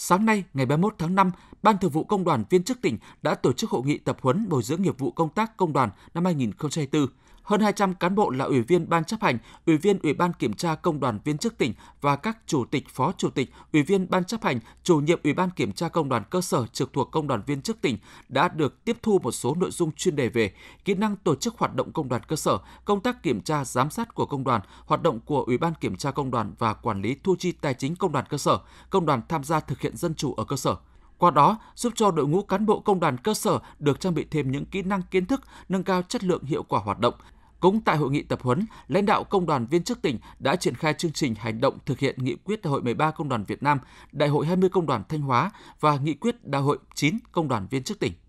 Sáng nay, ngày 31 tháng 5, Ban Thường vụ Công đoàn viên chức tỉnh đã tổ chức hội nghị tập huấn bồi dưỡng nghiệp vụ công tác công đoàn năm 2024. Hơn 200 cán bộ là ủy viên ban chấp hành, ủy viên ủy ban kiểm tra công đoàn viên chức tỉnh và các chủ tịch, phó chủ tịch, ủy viên ban chấp hành, chủ nhiệm ủy ban kiểm tra công đoàn cơ sở trực thuộc công đoàn viên chức tỉnh đã được tiếp thu một số nội dung chuyên đề về kỹ năng tổ chức hoạt động công đoàn cơ sở, công tác kiểm tra giám sát của công đoàn, hoạt động của ủy ban kiểm tra công đoàn và quản lý thu chi tài chính công đoàn cơ sở, công đoàn tham gia thực hiện dân chủ ở cơ sở qua đó giúp cho đội ngũ cán bộ công đoàn cơ sở được trang bị thêm những kỹ năng kiến thức, nâng cao chất lượng hiệu quả hoạt động, cũng tại hội nghị tập huấn, lãnh đạo công đoàn viên chức tỉnh đã triển khai chương trình hành động thực hiện nghị quyết Đại hội 13 Công đoàn Việt Nam, Đại hội 20 Công đoàn Thanh Hóa và nghị quyết Đại hội 9 Công đoàn viên chức tỉnh.